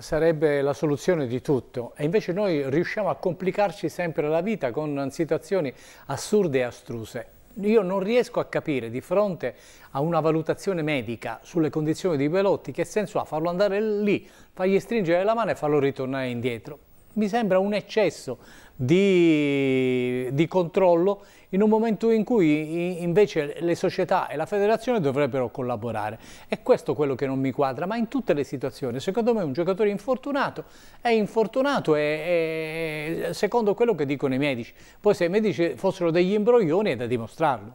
sarebbe la soluzione di tutto e invece noi riusciamo a complicarci sempre la vita con situazioni assurde e astruse. Io non riesco a capire di fronte a una valutazione medica sulle condizioni di Velotti che senso ha farlo andare lì, fargli stringere la mano e farlo ritornare indietro mi sembra un eccesso di, di, controllo in un momento in cui invece le società e la federazione dovrebbero collaborare. È questo quello che non mi quadra, ma in tutte le situazioni. Secondo me un giocatore infortunato è infortunato e, e, secondo quello che dicono i medici. Poi se i medici fossero degli imbroglioni è da dimostrarlo.